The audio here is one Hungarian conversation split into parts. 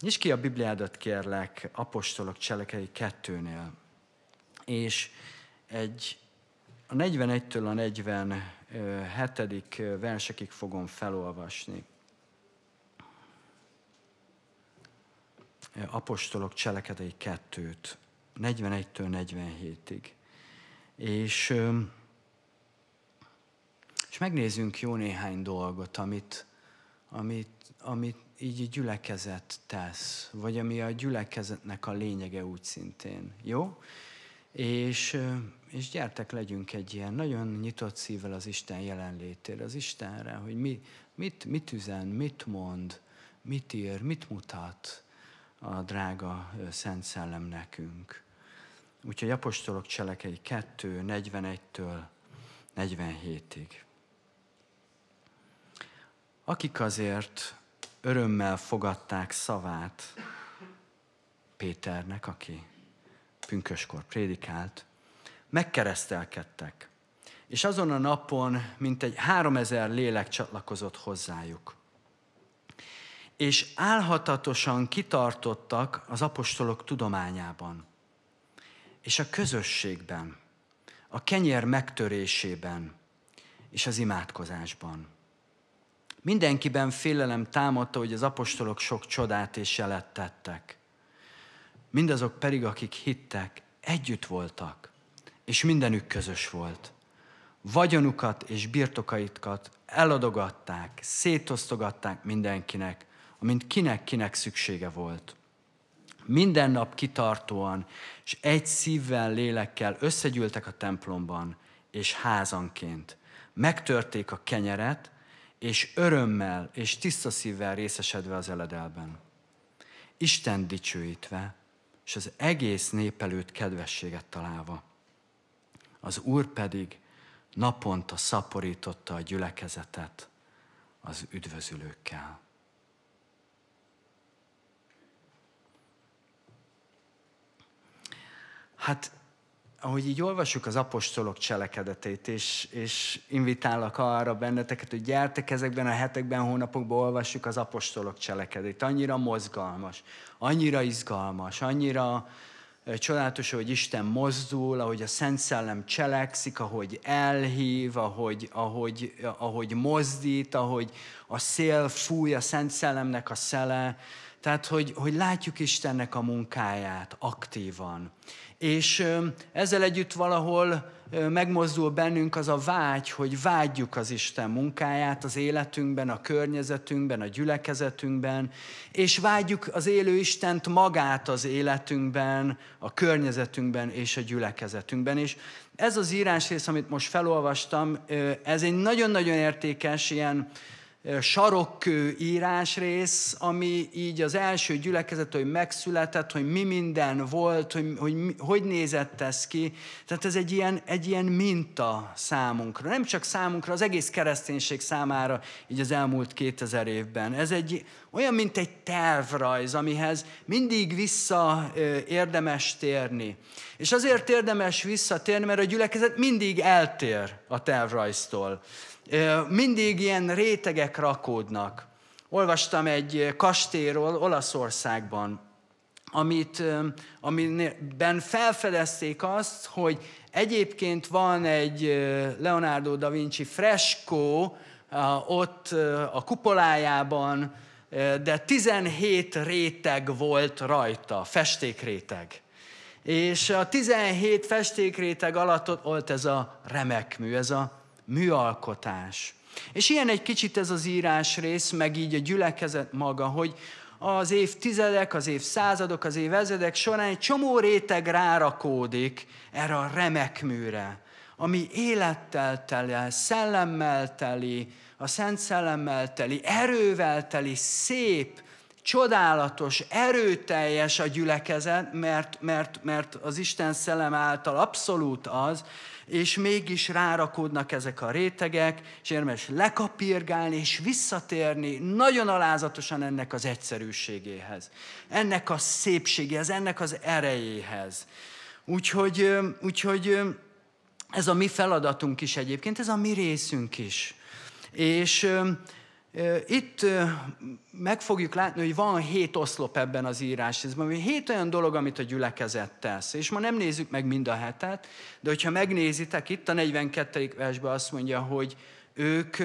Nyisd ki a Bibliádat, kérlek, apostolok cselekei kettőnél. És egy a 41-től a 47. versekig fogom felolvasni. Apostolok cselekedei kettőt, 41-től 47-ig. És, és megnézzünk jó néhány dolgot, amit, amit, amit így gyülekezet tesz, vagy ami a gyülekezetnek a lényege úgy szintén. Jó? És, és gyertek, legyünk egy ilyen nagyon nyitott szívvel az Isten jelenlétére, az Istenre, hogy mi, mit, mit üzen, mit mond, mit ír, mit mutat a drága Szent Szellem nekünk. Úgyhogy apostolok cselekei 2, 41-től 47-ig. Akik azért örömmel fogadták szavát Péternek, aki pünköskor prédikált, megkeresztelkedtek. És azon a napon mint egy háromezer lélek csatlakozott hozzájuk. És álhatatosan kitartottak az apostolok tudományában, és a közösségben, a kenyér megtörésében, és az imádkozásban. Mindenkiben félelem támadta, hogy az apostolok sok csodát és jelet tettek. Mindazok pedig, akik hittek, együtt voltak, és mindenük közös volt. Vagyonukat és birtokaitkat eladogatták, szétosztogatták mindenkinek, amint kinek-kinek szüksége volt. Minden nap kitartóan és egy szívvel, lélekkel összegyűltek a templomban és házanként. Megtörték a kenyeret, és örömmel és tiszta szívvel részesedve az eledelben. Isten dicsőítve, és az egész nép előtt kedvességet találva. Az Úr pedig naponta szaporította a gyülekezetet az üdvözülőkkel. Hát ahogy így olvassuk az apostolok cselekedetét, és, és invitálok arra benneteket, hogy gyertek ezekben a hetekben, hónapokban olvassuk az apostolok cselekedetét. Annyira mozgalmas, annyira izgalmas, annyira csodálatos, hogy Isten mozdul, ahogy a Szent Szellem cselekszik, ahogy elhív, ahogy, ahogy, ahogy mozdít, ahogy a szél fúj, a Szent Szellemnek a szele, tehát, hogy, hogy látjuk Istennek a munkáját aktívan. És ezzel együtt valahol megmozdul bennünk az a vágy, hogy vágyjuk az Isten munkáját az életünkben, a környezetünkben, a gyülekezetünkben, és vágyjuk az élő Istent magát az életünkben, a környezetünkben és a gyülekezetünkben. És ez az írásrész, amit most felolvastam, ez egy nagyon-nagyon értékes ilyen sarokkő írásrész, ami így az első gyülekezet, hogy megszületett, hogy mi minden volt, hogy hogy, hogy nézett ez ki. Tehát ez egy ilyen, egy ilyen minta számunkra. Nem csak számunkra, az egész kereszténység számára így az elmúlt 2000 évben. Ez egy olyan, mint egy tervrajz, amihez mindig vissza érdemes térni. És azért érdemes visszatérni, mert a gyülekezet mindig eltér a tervrajztól mindig ilyen rétegek rakódnak. Olvastam egy kastélyról Olaszországban, amit, amiben felfedezték azt, hogy egyébként van egy Leonardo da Vinci freskó ott a kupolájában, de 17 réteg volt rajta, festékréteg. És a 17 festékréteg alatt ott volt ez a remek mű, ez a műalkotás. És ilyen egy kicsit ez az írás rész, meg így a gyülekezet maga, hogy az évtizedek, az évszázadok, az évezredek során egy csomó réteg rárakódik erre a remek műre, ami élettel teli, szellemmel teli, a szent szellemmel teli, erővel teli, szép, csodálatos, erőteljes a gyülekezet, mert, mert, mert az Isten szellem által abszolút az, és mégis rárakódnak ezek a rétegek, és érdemes lekapírgálni és visszatérni nagyon alázatosan ennek az egyszerűségéhez, ennek a szépségéhez, ennek az erejéhez. Úgyhogy, úgyhogy ez a mi feladatunk is egyébként, ez a mi részünk is. És itt meg fogjuk látni, hogy van hét oszlop ebben az írásban, ami hét olyan dolog, amit a gyülekezet tesz. És ma nem nézzük meg mind a hetet, de hogyha megnézitek, itt a 42. versben azt mondja, hogy ők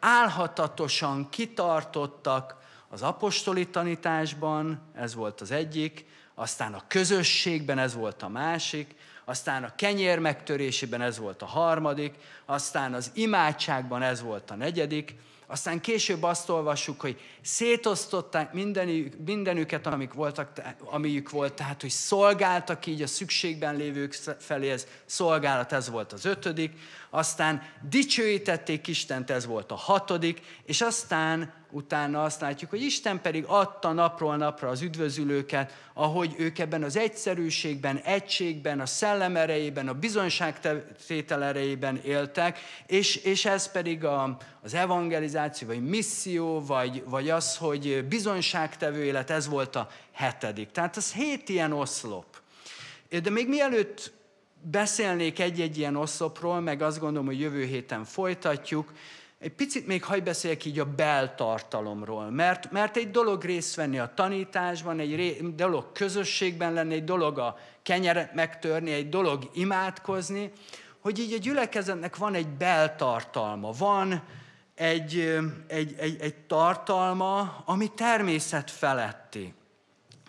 álhatatosan kitartottak az apostoli tanításban, ez volt az egyik, aztán a közösségben ez volt a másik, aztán a kenyér megtörésében ez volt a harmadik, aztán az imádságban ez volt a negyedik, aztán később azt olvassuk, hogy szétosztották mindenük, mindenüket, amik voltak, amiük volt, tehát hogy szolgáltak így a szükségben lévők felé, ez szolgálat, ez volt az ötödik, aztán dicsőítették Istent, ez volt a hatodik, és aztán utána azt látjuk, hogy Isten pedig adta napról napra az üdvözülőket, ahogy ők ebben az egyszerűségben, egységben, a szellem erejében, a bizonyságtétel erejében éltek, és, és ez pedig a, az evangelizáció, vagy misszió, vagy, vagy az, hogy bizonyságtevő élet, ez volt a hetedik. Tehát ez hét ilyen oszlop. De még mielőtt beszélnék egy-egy ilyen oszlopról, meg azt gondolom, hogy jövő héten folytatjuk, egy picit még hagyj beszéljek így a beltartalomról, mert, mert egy dolog részt venni a tanításban, egy ré, dolog közösségben lenni, egy dolog a kenyeret megtörni, egy dolog imádkozni, hogy így a gyülekezetnek van egy beltartalma, van egy, egy, egy, egy tartalma, ami természet feletti.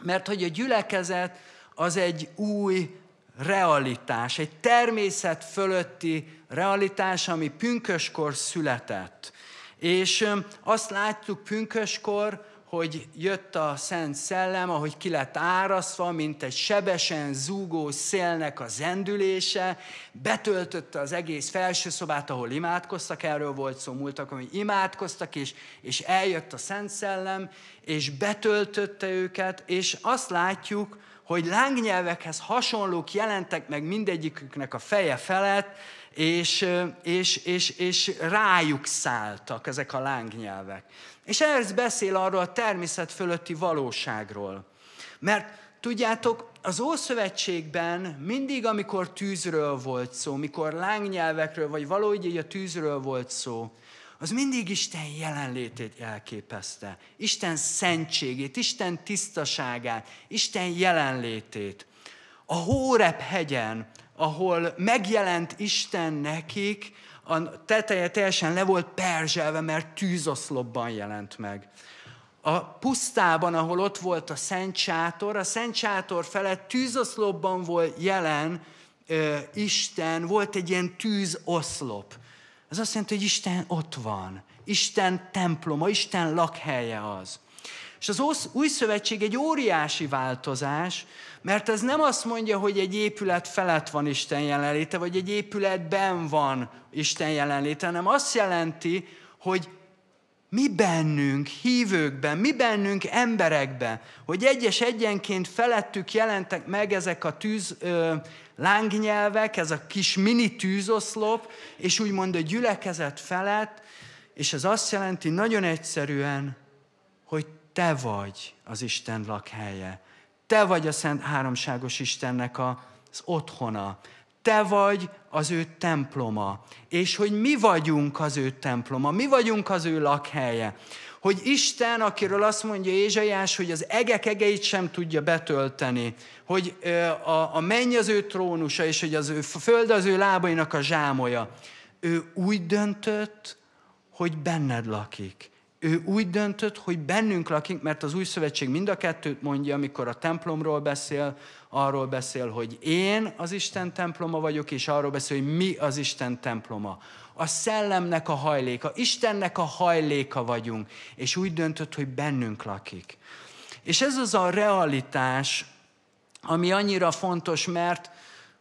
Mert hogy a gyülekezet az egy új realitás, egy természet fölötti realitás, ami pünköskor született. És azt láttuk pünköskor, hogy jött a Szent Szellem, ahogy ki lett árasztva, mint egy sebesen zúgó szélnek a zendülése, betöltötte az egész felső szobát, ahol imádkoztak, erről volt szó múltak, hogy imádkoztak, és, és eljött a Szent Szellem, és betöltötte őket, és azt látjuk, hogy lángnyelvekhez hasonlók jelentek meg mindegyiküknek a feje felett, és, és, és, és rájuk szálltak ezek a lángnyelvek. És ez beszél arról a természet fölötti valóságról. Mert tudjátok, az Ószövetségben mindig, amikor tűzről volt szó, mikor lángnyelvekről, vagy valahogy így a tűzről volt szó, az mindig Isten jelenlétét elképezte. Isten szentségét, Isten tisztaságát, Isten jelenlétét. A Hórep hegyen, ahol megjelent Isten nekik, a teteje teljesen le volt perzselve, mert tűzoszlopban jelent meg. A pusztában, ahol ott volt a Szent Sátor, a Szent Sátor felett tűzoszlopban volt jelen ö, Isten, volt egy ilyen tűzoszlop. Ez azt jelenti, hogy Isten ott van. Isten temploma, Isten lakhelye az. És az Új Szövetség egy óriási változás, mert ez nem azt mondja, hogy egy épület felett van Isten jelenléte, vagy egy épületben van Isten jelenléte, hanem azt jelenti, hogy mi bennünk, hívőkben, mi bennünk, emberekben, hogy egyes egyenként felettük jelentek meg ezek a tűz ö, lángnyelvek, ez a kis mini tűzoszlop, és úgymond a gyülekezet felett, és ez azt jelenti nagyon egyszerűen, hogy te vagy az Isten lakhelye. Te vagy a Szent Háromságos Istennek az otthona. Te vagy az ő temploma. És hogy mi vagyunk az ő temploma, mi vagyunk az ő lakhelye. Hogy Isten, akiről azt mondja Ézsaiás, hogy az egek egeit sem tudja betölteni, hogy a, menny az ő trónusa, és hogy az ő föld az ő lábainak a zsámoja. Ő úgy döntött, hogy benned lakik ő úgy döntött, hogy bennünk lakik, mert az új szövetség mind a kettőt mondja, amikor a templomról beszél, arról beszél, hogy én az Isten temploma vagyok, és arról beszél, hogy mi az Isten temploma. A szellemnek a hajléka, Istennek a hajléka vagyunk, és úgy döntött, hogy bennünk lakik. És ez az a realitás, ami annyira fontos, mert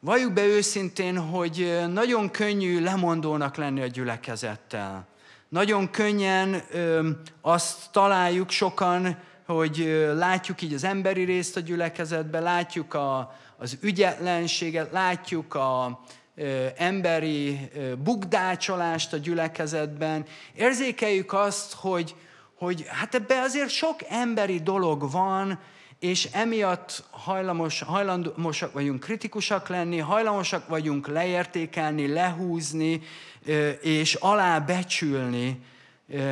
valljuk be őszintén, hogy nagyon könnyű lemondónak lenni a gyülekezettel nagyon könnyen ö, azt találjuk sokan, hogy ö, látjuk így az emberi részt a gyülekezetben, látjuk a, az ügyetlenséget, látjuk a ö, emberi ö, bukdácsolást a gyülekezetben. Érzékeljük azt, hogy, hogy hát ebbe azért sok emberi dolog van, és emiatt hajlamos, hajlamosak vagyunk kritikusak lenni, hajlamosak vagyunk leértékelni, lehúzni és alábecsülni,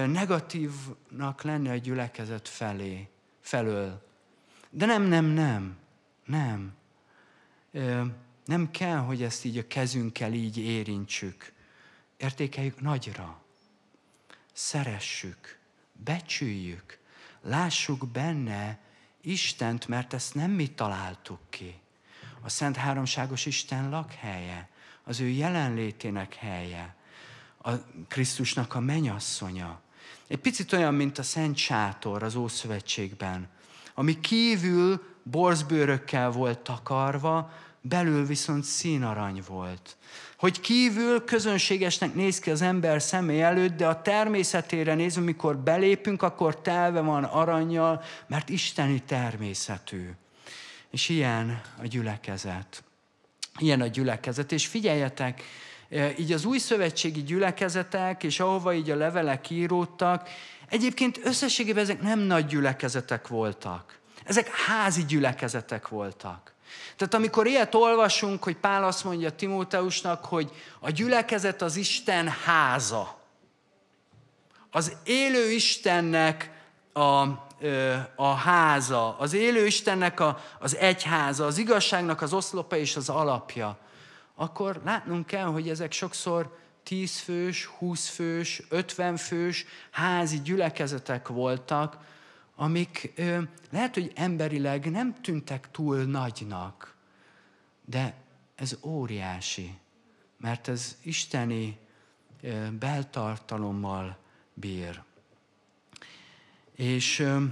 negatívnak lenni a gyülekezet felé, felől. De nem, nem, nem, nem. Nem kell, hogy ezt így a kezünkkel így érintsük. Értékeljük nagyra. Szeressük, becsüljük, lássuk benne, Istent, mert ezt nem mi találtuk ki. A Szent Háromságos Isten lakhelye, az ő jelenlétének helye, a Krisztusnak a menyasszonya. Egy picit olyan, mint a Szent Sátor az Ószövetségben, ami kívül borzbőrökkel volt takarva, belül viszont színarany volt hogy kívül közönségesnek néz ki az ember személy előtt, de a természetére nézve, mikor belépünk, akkor telve van aranyjal, mert isteni természetű. És ilyen a gyülekezet. Ilyen a gyülekezet. És figyeljetek, e, így az új szövetségi gyülekezetek, és ahova így a levelek íródtak, egyébként összességében ezek nem nagy gyülekezetek voltak. Ezek házi gyülekezetek voltak. Tehát amikor ilyet olvasunk, hogy Pál azt mondja Timóteusnak, hogy a gyülekezet az Isten háza. Az élő Istennek a, a háza, az élő Istennek a, az egyháza, az igazságnak az oszlopa és az alapja, akkor látnunk kell, hogy ezek sokszor 10 fős, 20 fős, 50 fős házi gyülekezetek voltak, amik ö, lehet, hogy emberileg nem tűntek túl nagynak, de ez óriási, mert ez isteni ö, beltartalommal bír. És ö,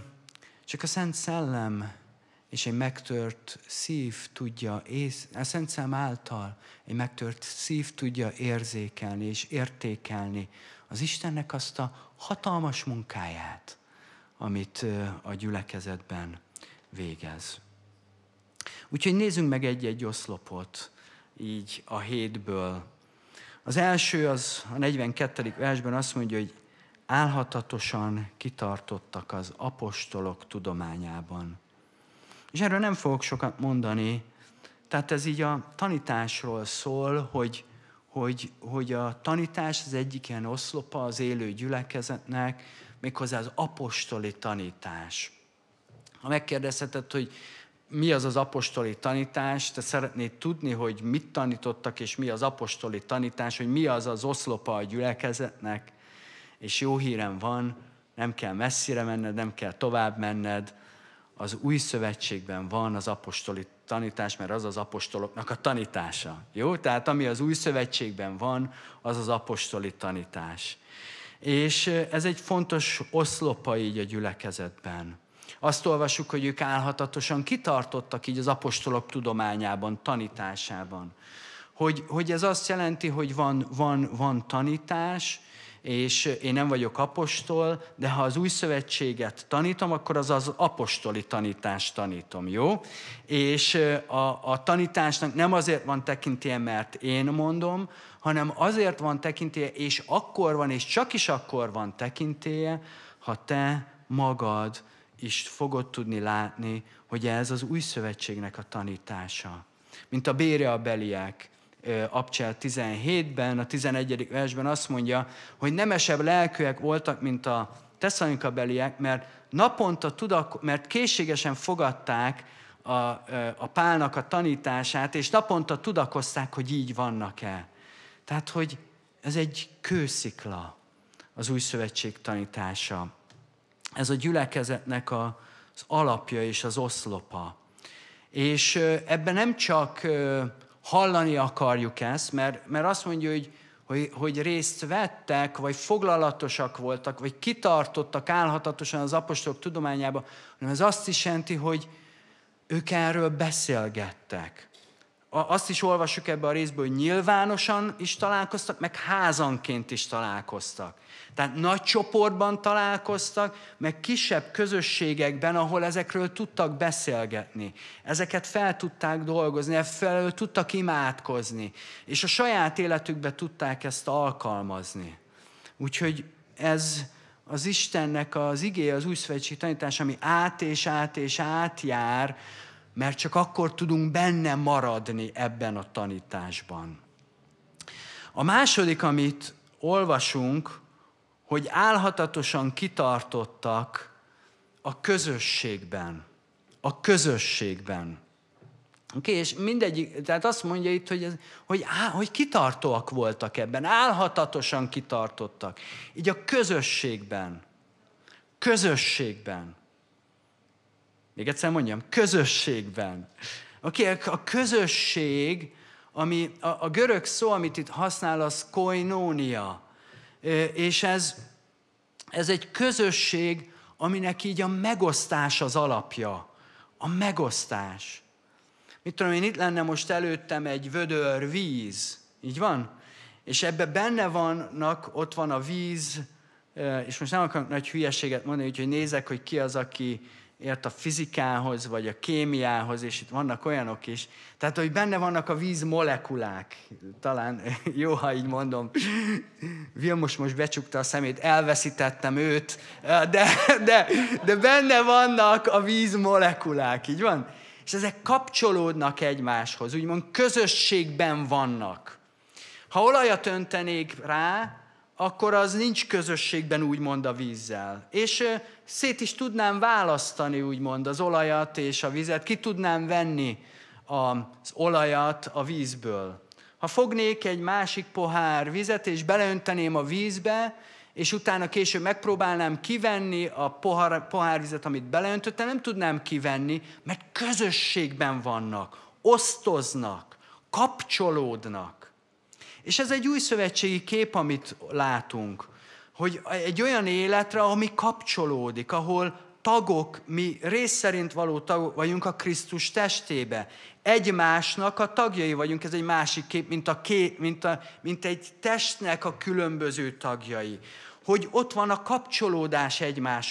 csak a Szent Szellem és egy megtört szív tudja, ész, a Szent Szellem által egy megtört szív tudja érzékelni és értékelni az Istennek azt a hatalmas munkáját, amit a gyülekezetben végez. Úgyhogy nézzünk meg egy-egy oszlopot, így a hétből. Az első, az a 42. versben azt mondja, hogy álhatatosan kitartottak az apostolok tudományában. És erről nem fogok sokat mondani, tehát ez így a tanításról szól, hogy, hogy, hogy a tanítás az egyik ilyen oszlopa az élő gyülekezetnek, méghozzá az apostoli tanítás. Ha megkérdezheted, hogy mi az az apostoli tanítás, te szeretnéd tudni, hogy mit tanítottak, és mi az apostoli tanítás, hogy mi az az oszlopa a gyülekezetnek, és jó hírem van, nem kell messzire menned, nem kell tovább menned, az új szövetségben van az apostoli tanítás, mert az az apostoloknak a tanítása. Jó? Tehát ami az új szövetségben van, az az apostoli tanítás. És ez egy fontos oszlopa így a gyülekezetben. Azt olvasjuk, hogy ők álhatatosan kitartottak így az apostolok tudományában, tanításában. Hogy, hogy ez azt jelenti, hogy van, van, van tanítás, és én nem vagyok apostol, de ha az új szövetséget tanítom, akkor az az apostoli tanítást tanítom, jó? És a, a tanításnak nem azért van tekintélye, mert én mondom, hanem azért van tekintélye, és akkor van, és csak is akkor van tekintélye, ha te magad is fogod tudni látni, hogy ez az új szövetségnek a tanítása. Mint a bérje a beliek, Abcsel 17-ben, a 11. versben azt mondja, hogy nemesebb lelkőek voltak, mint a teszanika beliek, mert naponta tudak, mert készségesen fogadták a, a pálnak a tanítását, és naponta tudakozták, hogy így vannak-e. Tehát, hogy ez egy kőszikla az új szövetség tanítása. Ez a gyülekezetnek a, az alapja és az oszlopa. És ebben nem csak hallani akarjuk ezt, mert, mert azt mondja, hogy, hogy, hogy részt vettek, vagy foglalatosak voltak, vagy kitartottak állhatatosan az apostolok tudományába, hanem ez azt is jelenti, hogy ők erről beszélgettek azt is olvassuk ebbe a részből, hogy nyilvánosan is találkoztak, meg házanként is találkoztak. Tehát nagy csoportban találkoztak, meg kisebb közösségekben, ahol ezekről tudtak beszélgetni. Ezeket fel tudták dolgozni, e felől tudtak imádkozni, és a saját életükbe tudták ezt alkalmazni. Úgyhogy ez az Istennek az igéje, az újszövetségi tanítás, ami át és át és átjár, mert csak akkor tudunk benne maradni ebben a tanításban. A második, amit olvasunk, hogy álhatatosan kitartottak a közösségben. A közösségben. Okay, és mindegyik, tehát azt mondja itt, hogy, hogy, á, hogy kitartóak voltak ebben, álhatatosan kitartottak. Így a közösségben, közösségben. Még egyszer mondjam, közösségben. Oké, okay, a közösség, ami a, a görög szó, amit itt használ, az koinónia. És ez, ez egy közösség, aminek így a megosztás az alapja. A megosztás. Mit tudom én, itt lenne most előttem egy vödör víz, így van? És ebbe benne vannak, ott van a víz, és most nem akarok nagy hülyeséget mondani, úgyhogy nézek, hogy ki az, aki ért a fizikához, vagy a kémiához, és itt vannak olyanok is. Tehát, hogy benne vannak a víz molekulák. Talán jó, ha így mondom. Vilmos most becsukta a szemét, elveszítettem őt, de, de, de benne vannak a víz molekulák, így van? És ezek kapcsolódnak egymáshoz, úgymond közösségben vannak. Ha olajat öntenék rá, akkor az nincs közösségben úgymond a vízzel. És szét is tudnám választani úgymond az olajat és a vizet, ki tudnám venni az olajat a vízből. Ha fognék egy másik pohár vizet, és beleönteném a vízbe, és utána később megpróbálnám kivenni a pohár, pohárvizet, amit beleöntöttem, nem tudnám kivenni, mert közösségben vannak, osztoznak, kapcsolódnak. És ez egy új szövetségi kép, amit látunk, hogy egy olyan életre, ami kapcsolódik, ahol tagok, mi rész szerint való tagok vagyunk a Krisztus testébe. Egymásnak a tagjai vagyunk, ez egy másik kép, mint, a ké, mint, a, mint egy testnek a különböző tagjai hogy ott van a kapcsolódás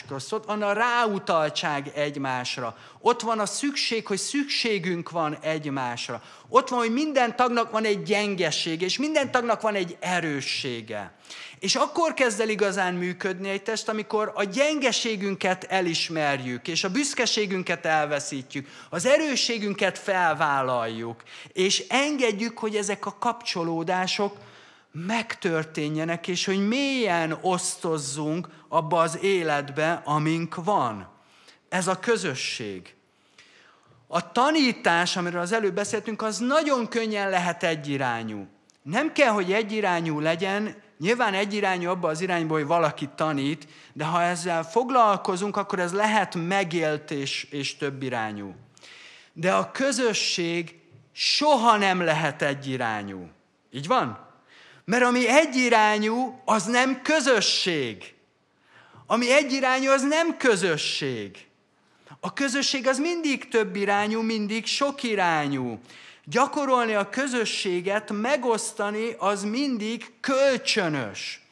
közt, ott van a ráutaltság egymásra, ott van a szükség, hogy szükségünk van egymásra, ott van, hogy minden tagnak van egy gyengesége, és minden tagnak van egy erőssége. És akkor kezd el igazán működni egy test, amikor a gyengeségünket elismerjük, és a büszkeségünket elveszítjük, az erősségünket felvállaljuk, és engedjük, hogy ezek a kapcsolódások megtörténjenek, és hogy mélyen osztozzunk abba az életbe, amink van. Ez a közösség. A tanítás, amiről az előbb beszéltünk, az nagyon könnyen lehet egyirányú. Nem kell, hogy egyirányú legyen, nyilván egyirányú abba az irányba, hogy valaki tanít, de ha ezzel foglalkozunk, akkor ez lehet megélt és, és több irányú. De a közösség soha nem lehet egyirányú. Így van? Mert ami egyirányú, az nem közösség. Ami egyirányú, az nem közösség. A közösség az mindig több irányú, mindig sok irányú. Gyakorolni a közösséget, megosztani, az mindig kölcsönös.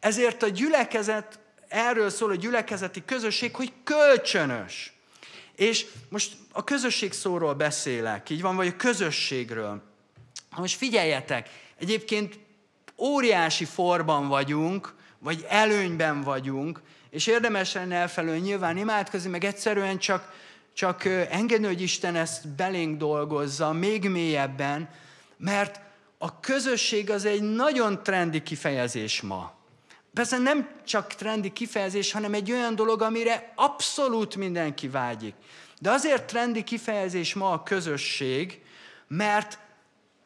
Ezért a gyülekezet, erről szól a gyülekezeti közösség, hogy kölcsönös. És most a közösség szóról beszélek, így van, vagy a közösségről. Most figyeljetek, egyébként óriási forban vagyunk, vagy előnyben vagyunk, és érdemes lenne elfelől nyilván imádkozni, meg egyszerűen csak, csak engedni, hogy Isten ezt belénk dolgozza még mélyebben, mert a közösség az egy nagyon trendi kifejezés ma. Persze nem csak trendi kifejezés, hanem egy olyan dolog, amire abszolút mindenki vágyik. De azért trendi kifejezés ma a közösség, mert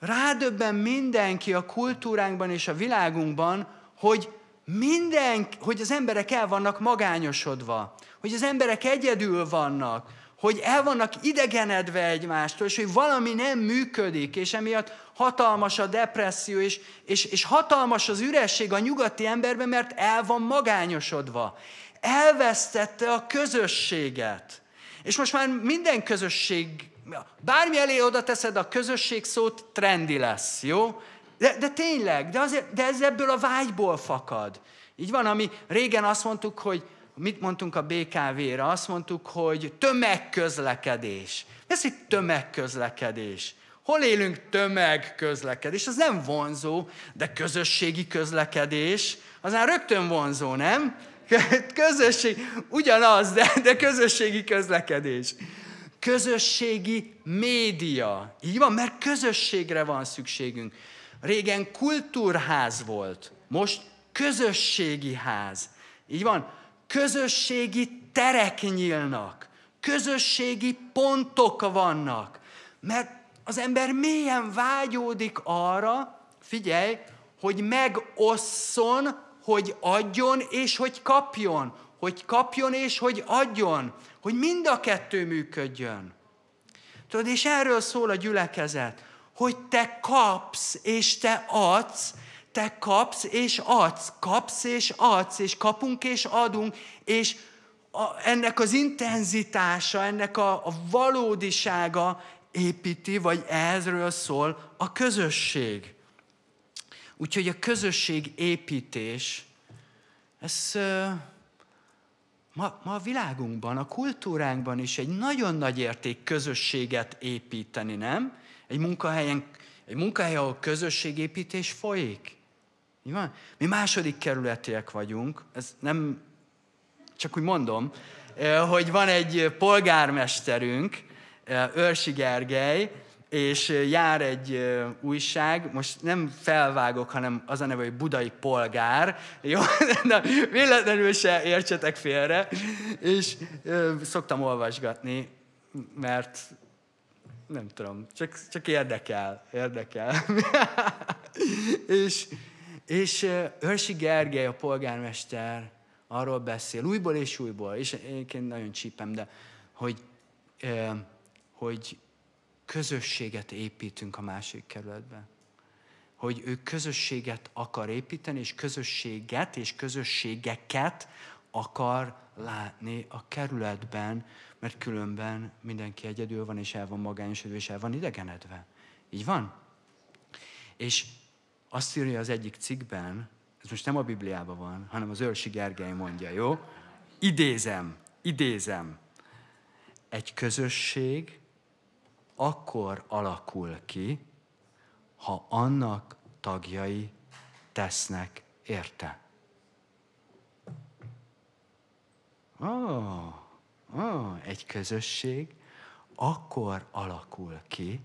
Rádöbben mindenki a kultúránkban és a világunkban, hogy minden, hogy az emberek el vannak magányosodva, hogy az emberek egyedül vannak, hogy el vannak idegenedve egymástól, és hogy valami nem működik, és emiatt hatalmas a depresszió, és, és, és hatalmas az üresség a nyugati emberben, mert el van magányosodva. Elvesztette a közösséget. És most már minden közösség Bármi elé oda teszed a közösség szót, trendi lesz, jó? De, de tényleg, de, azért, de ez ebből a vágyból fakad. Így van, ami régen azt mondtuk, hogy mit mondtunk a BKV-re? Azt mondtuk, hogy tömegközlekedés. Ez itt tömegközlekedés. Hol élünk tömegközlekedés? Az nem vonzó, de közösségi közlekedés, az már rögtön vonzó, nem? Közösség, ugyanaz, de, de közösségi közlekedés közösségi média. Így van, mert közösségre van szükségünk. Régen kultúrház volt, most közösségi ház. Így van, közösségi terek nyílnak, közösségi pontok vannak, mert az ember mélyen vágyódik arra, figyelj, hogy megosszon, hogy adjon és hogy kapjon, hogy kapjon és hogy adjon, hogy mind a kettő működjön. Tudod, és erről szól a gyülekezet, hogy te kapsz, és te adsz, te kapsz és adsz, kapsz és adsz, és kapunk és adunk, és a, ennek az intenzitása, ennek a, a valódisága építi, vagy ezről szól a közösség. Úgyhogy a közösség építés, ez ma, ma a világunkban, a kultúránkban is egy nagyon nagy érték közösséget építeni, nem? Egy munkahelyen, egy munkahely, ahol közösségépítés folyik. Mi van? Mi második kerületiek vagyunk, ez nem, csak úgy mondom, eh, hogy van egy polgármesterünk, eh, Őrsi Gergely, és jár egy újság, most nem felvágok, hanem az a neve, hogy Budai Polgár, jó? de véletlenül se értsetek félre, és szoktam olvasgatni, mert nem tudom, csak, csak érdekel, érdekel. és, és Őrsi Gergely, a polgármester, arról beszél, újból és újból, és én nagyon csípem, de hogy, hogy közösséget építünk a másik kerületben. Hogy ő közösséget akar építeni, és közösséget és közösségeket akar látni a kerületben, mert különben mindenki egyedül van, és el van magányosodva, és el van idegenedve. Így van? És azt írja az egyik cikkben, ez most nem a Bibliában van, hanem az Őrsi Gergely mondja, jó? Idézem, idézem. Egy közösség akkor alakul ki, ha annak tagjai tesznek érte. Ó, oh, ah, ó, oh, ah, egy közösség akkor alakul ki,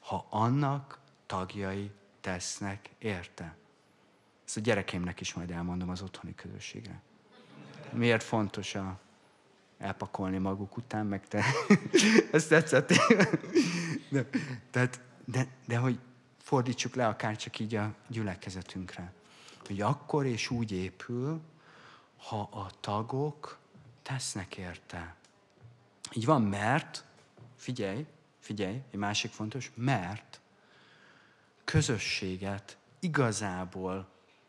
ha annak tagjai tesznek érte. Ezt a gyerekeimnek is majd elmondom az otthoni közösségre. Miért fontos a elpakolni maguk után, meg te. Ez tetszett. De, tehát, de, de hogy fordítsuk le akár csak így a gyülekezetünkre. Hogy akkor és úgy épül, ha a tagok tesznek érte. Így van, mert, figyelj, figyelj, egy másik fontos, mert közösséget igazából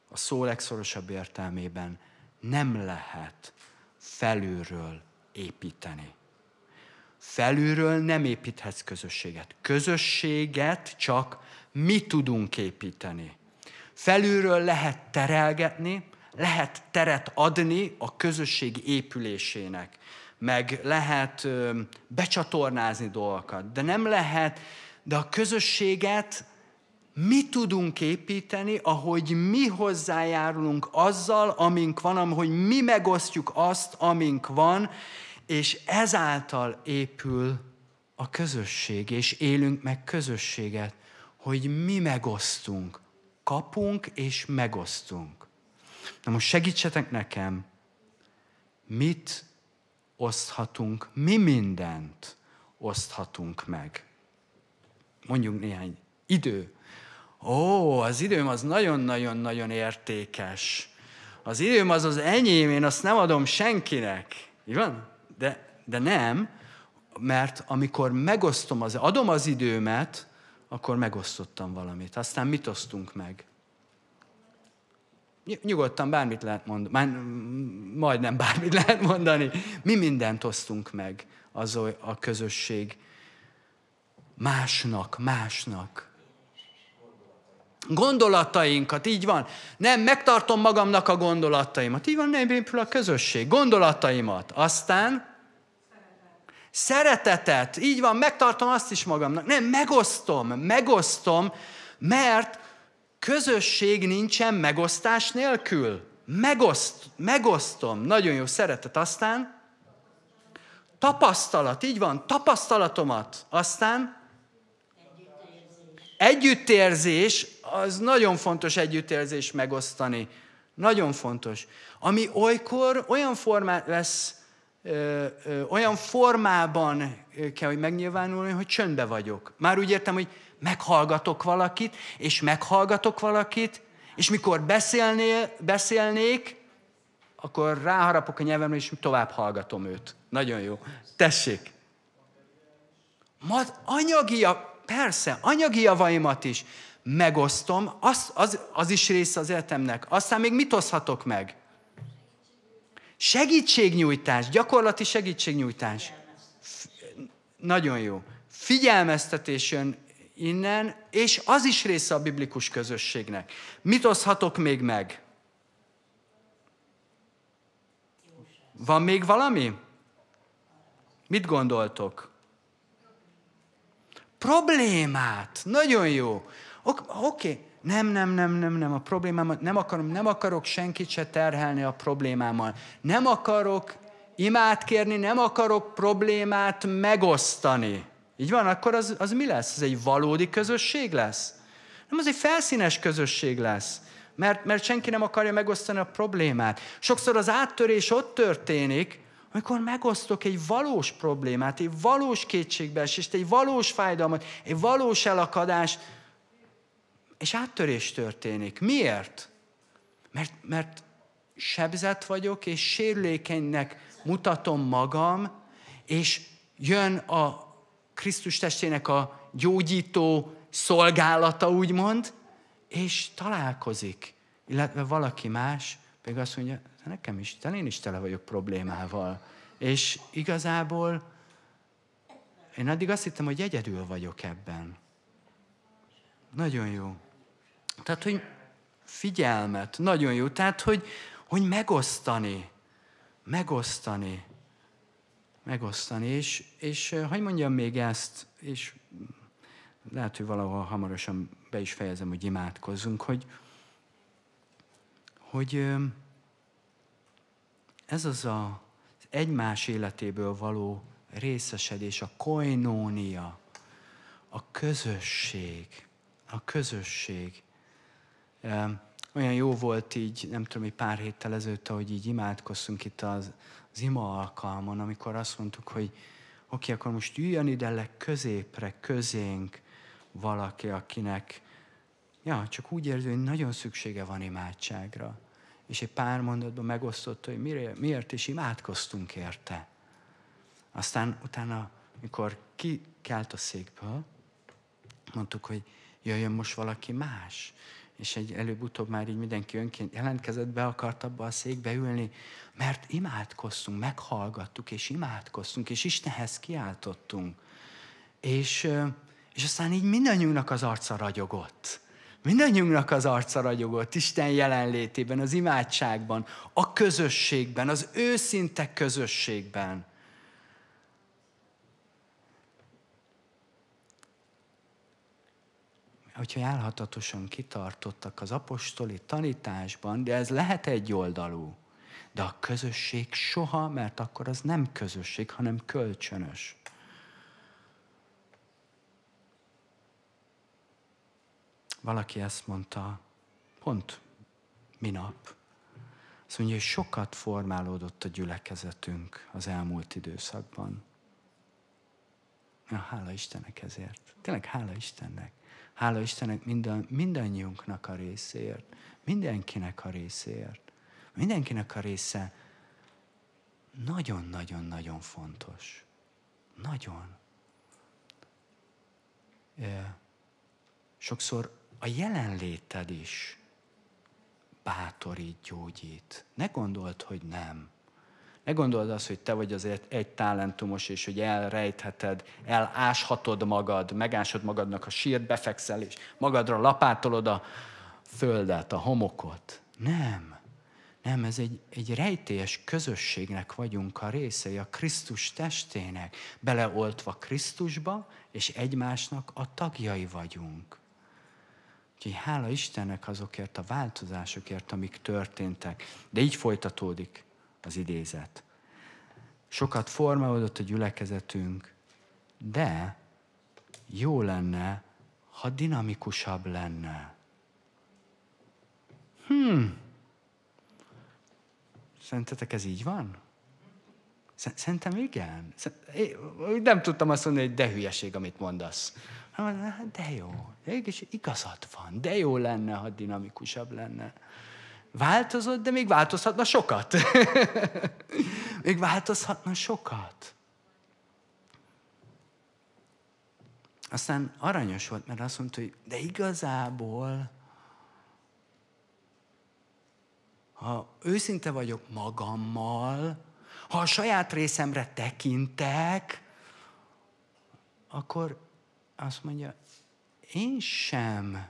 a szó legszorosabb értelmében nem lehet felülről építeni. Felülről nem építhetsz közösséget. Közösséget csak mi tudunk építeni. Felülről lehet terelgetni, lehet teret adni a közösség épülésének, meg lehet becsatornázni dolgokat, de nem lehet, de a közösséget mi tudunk építeni, ahogy mi hozzájárulunk azzal, amink van, ahogy mi megosztjuk azt, amink van, és ezáltal épül a közösség, és élünk meg közösséget, hogy mi megosztunk, kapunk és megosztunk. Na most segítsetek nekem, mit oszthatunk, mi mindent oszthatunk meg. Mondjuk néhány idő, ó, az időm az nagyon-nagyon-nagyon értékes. Az időm az az enyém, én azt nem adom senkinek. Így van? De, de nem, mert amikor megosztom, az, adom az időmet, akkor megosztottam valamit. Aztán mit osztunk meg? Nyugodtan bármit lehet mondani, majdnem bármit lehet mondani. Mi mindent osztunk meg az a közösség másnak, másnak. Gondolatainkat, így van. Nem, megtartom magamnak a gondolataimat. Így van, nem épül a közösség. Gondolataimat. Aztán Szeretetet, így van, megtartom azt is magamnak. Nem, megosztom, megosztom, mert közösség nincsen megosztás nélkül. Megoszt, megosztom, nagyon jó szeretet. Aztán tapasztalat, így van, tapasztalatomat. Aztán együttérzés, az nagyon fontos együttérzés megosztani. Nagyon fontos. Ami olykor olyan formá lesz, ö, ö, olyan formában kell, hogy megnyilvánulni, hogy csöndbe vagyok. Már úgy értem, hogy meghallgatok valakit, és meghallgatok valakit, és mikor beszélnél, beszélnék, akkor ráharapok a nyelvemre, és tovább hallgatom őt. Nagyon jó. Tessék! Ma anyagi, persze, anyagi javaimat is, megosztom, az, az, az is része az életemnek. Aztán még mit oszhatok meg? Segítségnyújtás, gyakorlati segítségnyújtás. F- nagyon jó. Figyelmeztetés jön innen, és az is része a biblikus közösségnek. Mit oszhatok még meg? Van még valami? Mit gondoltok? Problémát. Nagyon jó. Oké, okay. nem, nem, nem, nem, nem, a problémámat nem akarom, nem akarok senkit se terhelni a problémámmal. Nem akarok imád kérni, nem akarok problémát megosztani. Így van, akkor az, az mi lesz? Ez egy valódi közösség lesz? Nem, az egy felszínes közösség lesz mert, mert senki nem akarja megosztani a problémát. Sokszor az áttörés ott történik, amikor megosztok egy valós problémát, egy valós kétségbeesést, egy valós fájdalmat, egy valós elakadást, és áttörés történik. Miért? Mert, mert sebzett vagyok, és sérülékenynek mutatom magam, és jön a Krisztus testének a gyógyító szolgálata, úgymond, és találkozik. Illetve valaki más pedig azt mondja, nekem is, de én is tele vagyok problémával. És igazából én addig azt hittem, hogy egyedül vagyok ebben. Nagyon jó. Tehát, hogy figyelmet, nagyon jó. Tehát, hogy, hogy megosztani, megosztani, megosztani. És, és hogy mondjam még ezt, és lehet, hogy valahol hamarosan be is fejezem, hogy imádkozzunk, hogy, hogy ez az a egymás életéből való részesedés, a koinónia, a közösség, a közösség. Olyan jó volt így, nem tudom, egy pár héttel ezelőtt, ahogy így imádkoztunk itt az, az ima alkalmon, amikor azt mondtuk, hogy oké, okay, akkor most üljön ide le középre, közénk valaki, akinek ja, csak úgy érzi, hogy nagyon szüksége van imádságra. És egy pár mondatban megosztott, hogy miért, miért is imádkoztunk érte. Aztán utána, mikor kikelt a székből, mondtuk, hogy jöjjön most valaki más és egy előbb-utóbb már így mindenki önként jelentkezett, be akart abba a székbe ülni, mert imádkoztunk, meghallgattuk, és imádkoztunk, és Istenhez kiáltottunk. És, és aztán így mindannyiunknak az arca ragyogott. Mindannyiunknak az arca ragyogott Isten jelenlétében, az imádságban, a közösségben, az őszinte közösségben. hogyha álhatatosan kitartottak az apostoli tanításban, de ez lehet egy oldalú. De a közösség soha, mert akkor az nem közösség, hanem kölcsönös. Valaki ezt mondta, pont minap. Azt mondja, hogy sokat formálódott a gyülekezetünk az elmúlt időszakban. Na, hála Istennek ezért. Tényleg hála Istennek. Hála Istennek minden, mindannyiunknak a részéért, mindenkinek a részéért. Mindenkinek a része nagyon-nagyon-nagyon fontos. Nagyon. Sokszor a jelenléted is bátorít, gyógyít. Ne gondold, hogy nem. Ne gondold azt, hogy te vagy azért egy talentumos, és hogy elrejtheted, eláshatod magad, megásod magadnak a sírt, befekszel, és magadra lapátolod a földet, a homokot. Nem. Nem, ez egy, egy rejtélyes közösségnek vagyunk a részei, a Krisztus testének, beleoltva Krisztusba, és egymásnak a tagjai vagyunk. Úgyhogy hála Istennek azokért a változásokért, amik történtek. De így folytatódik az idézet. Sokat formálódott a gyülekezetünk, de jó lenne, ha dinamikusabb lenne. Hmm. Szerintetek ez így van? Szerintem igen. Én nem tudtam azt mondani, hogy de hülyeség, amit mondasz. De jó, De igazad van, de jó lenne, ha dinamikusabb lenne. Változott, de még változhatna sokat. még változhatna sokat. Aztán aranyos volt, mert azt mondta, hogy de igazából, ha őszinte vagyok magammal, ha a saját részemre tekintek, akkor azt mondja, én sem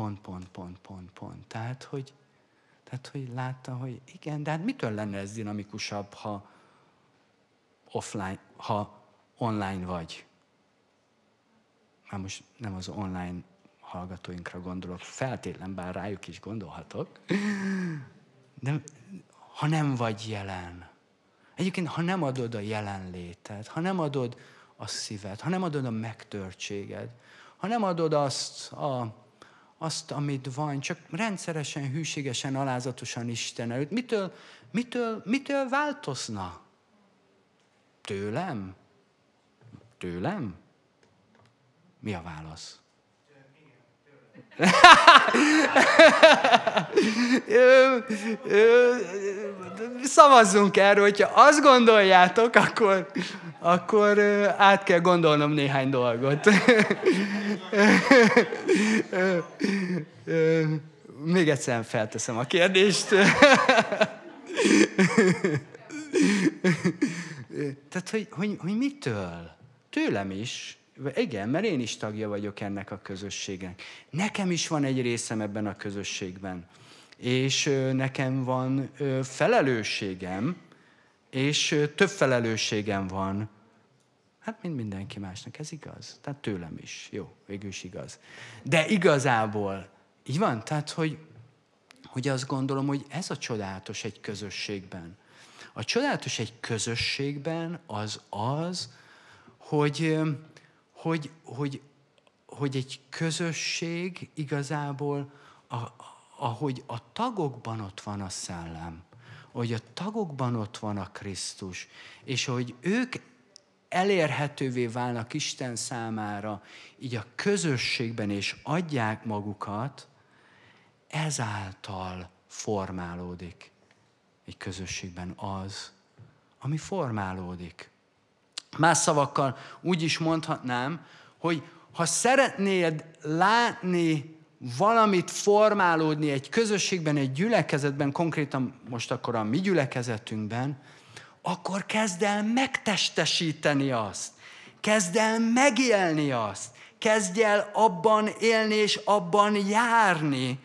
pont, pont, pont, pont, pont. Tehát, hogy, tehát, hogy látta, hogy igen, de hát mitől lenne ez dinamikusabb, ha offline, ha online vagy? Már most nem az online hallgatóinkra gondolok, feltétlen, bár rájuk is gondolhatok, de ha nem vagy jelen. Egyébként, ha nem adod a jelenlétet, ha nem adod a szíved, ha nem adod a megtörtséged, ha nem adod azt a azt, amit van, csak rendszeresen, hűségesen, alázatosan Isten előtt. Mitől, mitől, mitől változna? Tőlem? Tőlem? Mi a válasz? szavazzunk erről, hogyha azt gondoljátok, akkor, akkor át kell gondolnom néhány dolgot. Még egyszer felteszem a kérdést. Tehát, hogy, hogy, hogy mitől? Tőlem is. Igen, mert én is tagja vagyok ennek a közösségnek. Nekem is van egy részem ebben a közösségben. És nekem van felelősségem, és több felelősségem van, Hát, mint mindenki másnak, ez igaz. Tehát tőlem is. Jó, végül is igaz. De igazából, így van, tehát, hogy, hogy azt gondolom, hogy ez a csodálatos egy közösségben. A csodálatos egy közösségben az az, hogy hogy, hogy, hogy egy közösség igazából, a, ahogy a tagokban ott van a szellem, hogy a tagokban ott van a Krisztus, és hogy ők elérhetővé válnak Isten számára, így a közösségben és adják magukat, ezáltal formálódik egy közösségben az, ami formálódik. Más szavakkal úgy is mondhatnám, hogy ha szeretnéd látni valamit formálódni egy közösségben, egy gyülekezetben, konkrétan most akkor a mi gyülekezetünkben, akkor kezd el megtestesíteni azt, kezd el megélni azt, kezdj el abban élni és abban járni,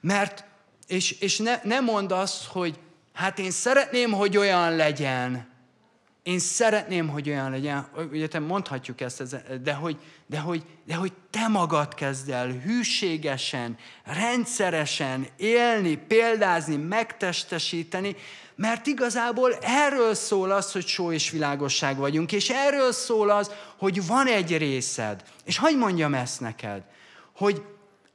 mert, és, és ne, ne mondd azt, hogy hát én szeretném, hogy olyan legyen, én szeretném, hogy olyan legyen, ugye te mondhatjuk ezt, de hogy, de, hogy, de hogy te magad kezd el hűségesen, rendszeresen élni, példázni, megtestesíteni, mert igazából erről szól az, hogy só és világosság vagyunk, és erről szól az, hogy van egy részed. És hagyd mondjam ezt neked, hogy,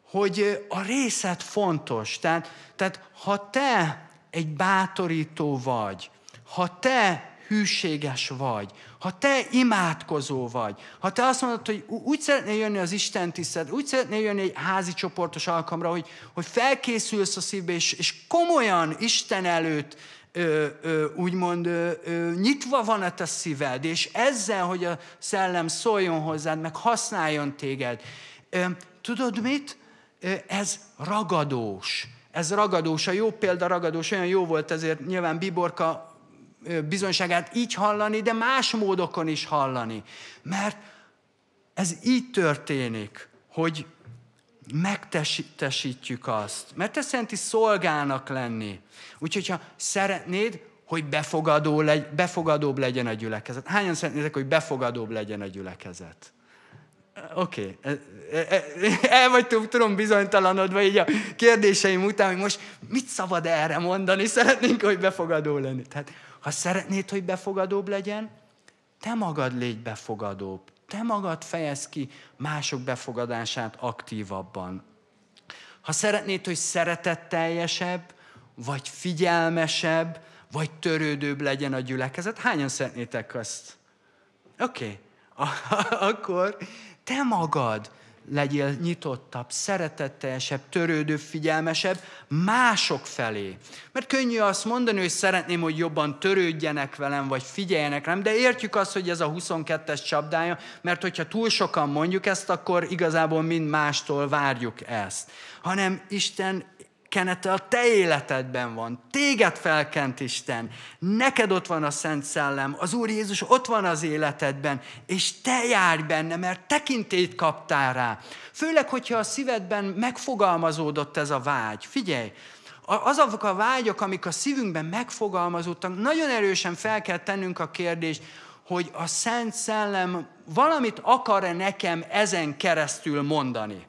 hogy a részed fontos. Tehát, tehát ha te egy bátorító vagy, ha te hűséges vagy, ha te imádkozó vagy, ha te azt mondod, hogy úgy szeretnél jönni az Isten tisztelt, úgy szeretnél jönni egy házi csoportos alkalomra, hogy, hogy felkészülsz a szívbe, és, és komolyan Isten előtt ö, ö, úgymond ö, ö, nyitva van a te szíved, és ezzel, hogy a szellem szóljon hozzád, meg használjon téged. Ö, tudod mit? Ö, ez ragadós. Ez ragadós. A jó példa ragadós. Olyan jó volt ezért nyilván Biborka bizonyságát így hallani, de más módokon is hallani. Mert ez így történik, hogy megtesítjük azt. Mert ez jelenti szolgának lenni. Úgyhogy, ha szeretnéd, hogy befogadó legy, befogadóbb legyen a gyülekezet. Hányan szeretnétek, hogy befogadóbb legyen a gyülekezet? Oké, okay. E, e, e, el vagy tudom, bizonytalanodva így a kérdéseim után, hogy most mit szabad erre mondani, szeretnénk, hogy befogadó lenni. Tehát ha szeretnéd, hogy befogadóbb legyen, te magad légy befogadóbb. Te magad fejez ki mások befogadását aktívabban. Ha szeretnéd, hogy szeretetteljesebb, vagy figyelmesebb, vagy törődőbb legyen a gyülekezet, hányan szeretnétek azt? Oké, okay. akkor te magad legyél nyitottabb, szeretetteljesebb, törődőbb, figyelmesebb mások felé. Mert könnyű azt mondani, hogy szeretném, hogy jobban törődjenek velem, vagy figyeljenek rám, de értjük azt, hogy ez a 22-es csapdája, mert hogyha túl sokan mondjuk ezt, akkor igazából mind mástól várjuk ezt. Hanem Isten kenete a te életedben van. Téged felkent Isten, neked ott van a Szent Szellem, az Úr Jézus ott van az életedben, és te járj benne, mert tekintét kaptál rá. Főleg, hogyha a szívedben megfogalmazódott ez a vágy. Figyelj, azok a vágyok, amik a szívünkben megfogalmazódtak, nagyon erősen fel kell tennünk a kérdést, hogy a Szent Szellem valamit akar-e nekem ezen keresztül mondani.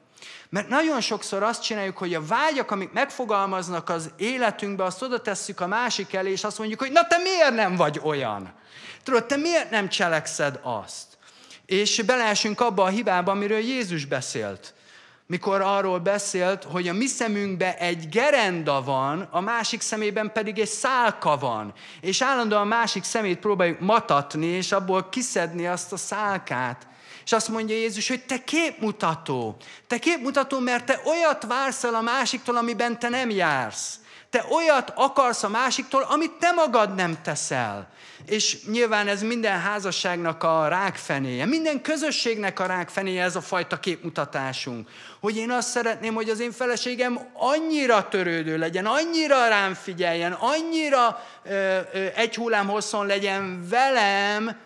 Mert nagyon sokszor azt csináljuk, hogy a vágyak, amik megfogalmaznak az életünkbe, azt oda tesszük a másik elé, és azt mondjuk, hogy na te miért nem vagy olyan? Tudod, te miért nem cselekszed azt? És beleesünk abba a hibába, amiről Jézus beszélt. Mikor arról beszélt, hogy a mi szemünkben egy gerenda van, a másik szemében pedig egy szálka van. És állandóan a másik szemét próbáljuk matatni, és abból kiszedni azt a szálkát. És azt mondja Jézus, hogy te képmutató. Te képmutató, mert te olyat vársz el a másiktól, amiben te nem jársz. Te olyat akarsz a másiktól, amit te magad nem teszel. És nyilván ez minden házasságnak a rákfenéje, minden közösségnek a rákfenéje ez a fajta képmutatásunk. Hogy én azt szeretném, hogy az én feleségem annyira törődő legyen, annyira rám figyeljen, annyira ö, ö, egy hullám hosszon legyen velem,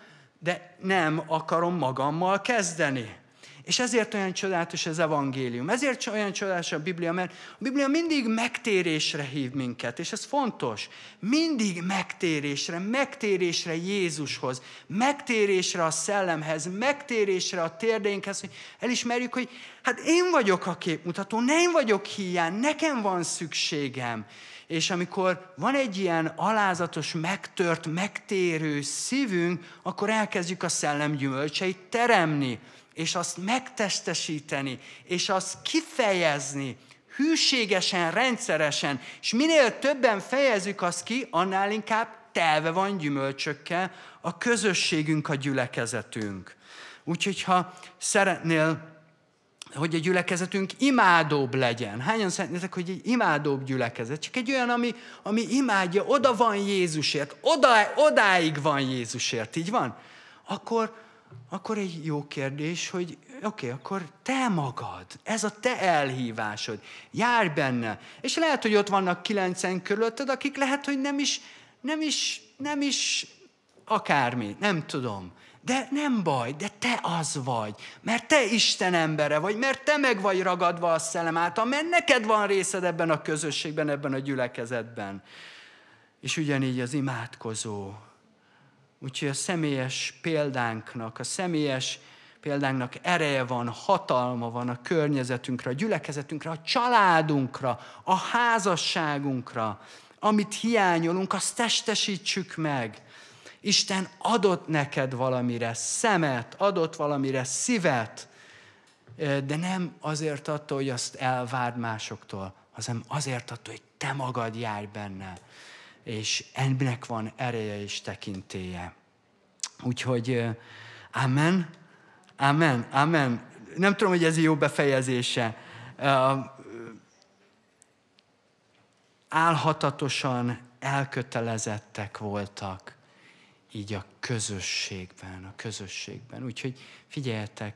de nem akarom magammal kezdeni. És ezért olyan csodálatos az evangélium, ezért olyan csodálatos a Biblia, mert a Biblia mindig megtérésre hív minket, és ez fontos. Mindig megtérésre, megtérésre Jézushoz, megtérésre a szellemhez, megtérésre a térdeinkhez, hogy elismerjük, hogy hát én vagyok a képmutató, nem vagyok hiány, nekem van szükségem. És amikor van egy ilyen alázatos, megtört, megtérő szívünk, akkor elkezdjük a szellem gyümölcseit teremni, és azt megtestesíteni, és azt kifejezni, hűségesen, rendszeresen, és minél többen fejezzük azt ki, annál inkább telve van gyümölcsökkel a közösségünk, a gyülekezetünk. Úgyhogy ha szeretnél hogy a gyülekezetünk imádóbb legyen. Hányan szeretnétek, hogy egy imádóbb gyülekezet? Csak egy olyan, ami, ami imádja, oda van Jézusért, oda, odáig van Jézusért, így van? Akkor, akkor egy jó kérdés, hogy oké, okay, akkor te magad, ez a te elhívásod, járj benne. És lehet, hogy ott vannak kilencen körülötted, akik lehet, hogy nem is, nem is, nem is akármi, nem tudom. De nem baj, de te az vagy, mert te Isten embere vagy, mert te meg vagy ragadva a szellem által, mert neked van részed ebben a közösségben, ebben a gyülekezetben. És ugyanígy az imádkozó. Úgyhogy a személyes példánknak, a személyes példánknak ereje van, hatalma van a környezetünkre, a gyülekezetünkre, a családunkra, a házasságunkra. Amit hiányolunk, azt testesítsük meg Isten adott neked valamire szemet, adott valamire szívet, de nem azért attól, hogy azt elvárd másoktól, hanem azért attól, hogy te magad járj benne. És ennek van ereje és tekintéje. Úgyhogy, amen, amen, amen. Nem tudom, hogy ez jó befejezése álhatatosan elkötelezettek voltak így a közösségben, a közösségben. Úgyhogy figyeltek